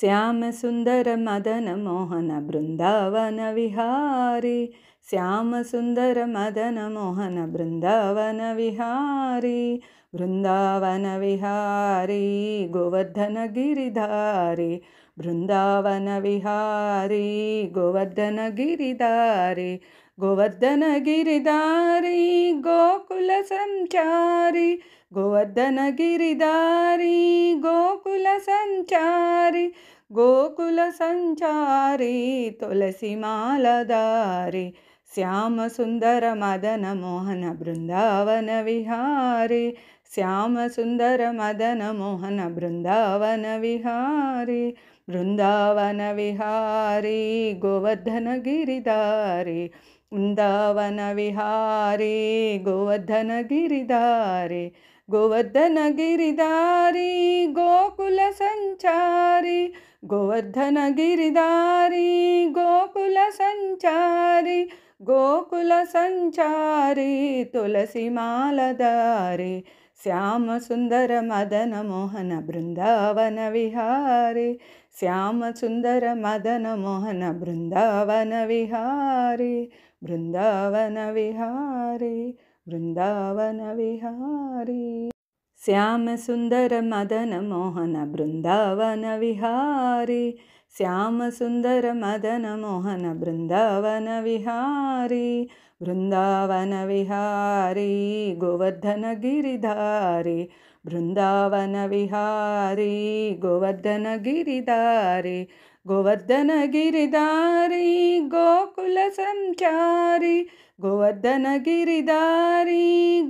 श्यामसुन्दरमदनमोहनबृन्दावनविहारि श्यामसुन्दरमदनमोहनबृन्दावनविहारि बृन्दावनविहारि गोवर्धनगिरिधारि बृन्दावनविहारि गोवर्धनगिरिधारि గోవర్ధనగిరిదారి Gokula సంచారి గోవర్ధనగిరిదారి Gokula సంచారి Gokula సంచారి తులసి మాలదారి Shyama సుందర మదన మోహన Brindavana Vihari Shyama సుందర మదన మోహన Brindavana Vihari Brindavana Vihari Govardhana Giridhari वृन्दावनविहारे गोवर्धनगिरिधारे गोवर्धनगिरिधारी गोकुलसञ्चारि गोवर्धनगिरिधारी गोकुलसञ्चारि गोकुलसञ्चारि तुलसीमालधारे श्यामसुन्दरमदनमोहन बृन्दावनविहारे श्यामसुन्दरमदनमोहन बृन्दावनविहारे बृन्दावनविहारे बृन्दावनविहारे श्यामसुन्दरमदनमोहन बृन्दावनविहारे श्यामसुन्दरमदनमोहन बृन्दावनविहारे बृन्दावनविहारे गोवर्धनगिरिधारे बृन्दावनविहारे गोवर्धनगिरिधारे गोवर्धनगिरिदारी गोकुलसञ्चारि सञ्चारि गोवर्धनगिरिदारी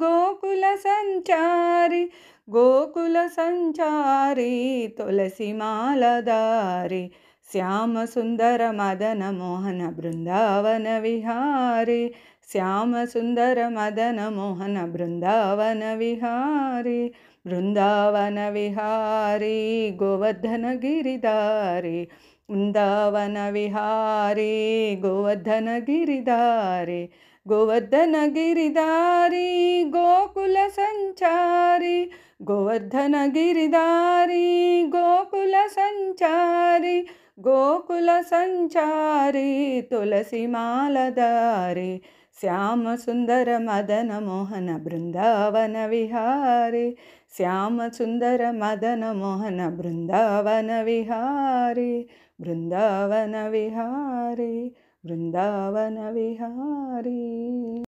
गोकुलसञ्चारि सञ्चारि Gokul सञ्चारी मदन मोहन श्याम सुन्दर मदन मोहन बृन्दवन Vihari बृन्दावन Vihari गोवर्धनगिरिदारी बृन्दवन Vihari गोवर्धनगिरिदारी गोवर्धनगिरिदारी Gokul सञ्चारि गोवर्धनगिरिदारी Gokul सञ्चारी गोकुलसञ्चारि तुलसीमालादारि श्याम सुन्दर मदन मोहन Madanmohan बृन्दावनविहारि श्याम सुन्दर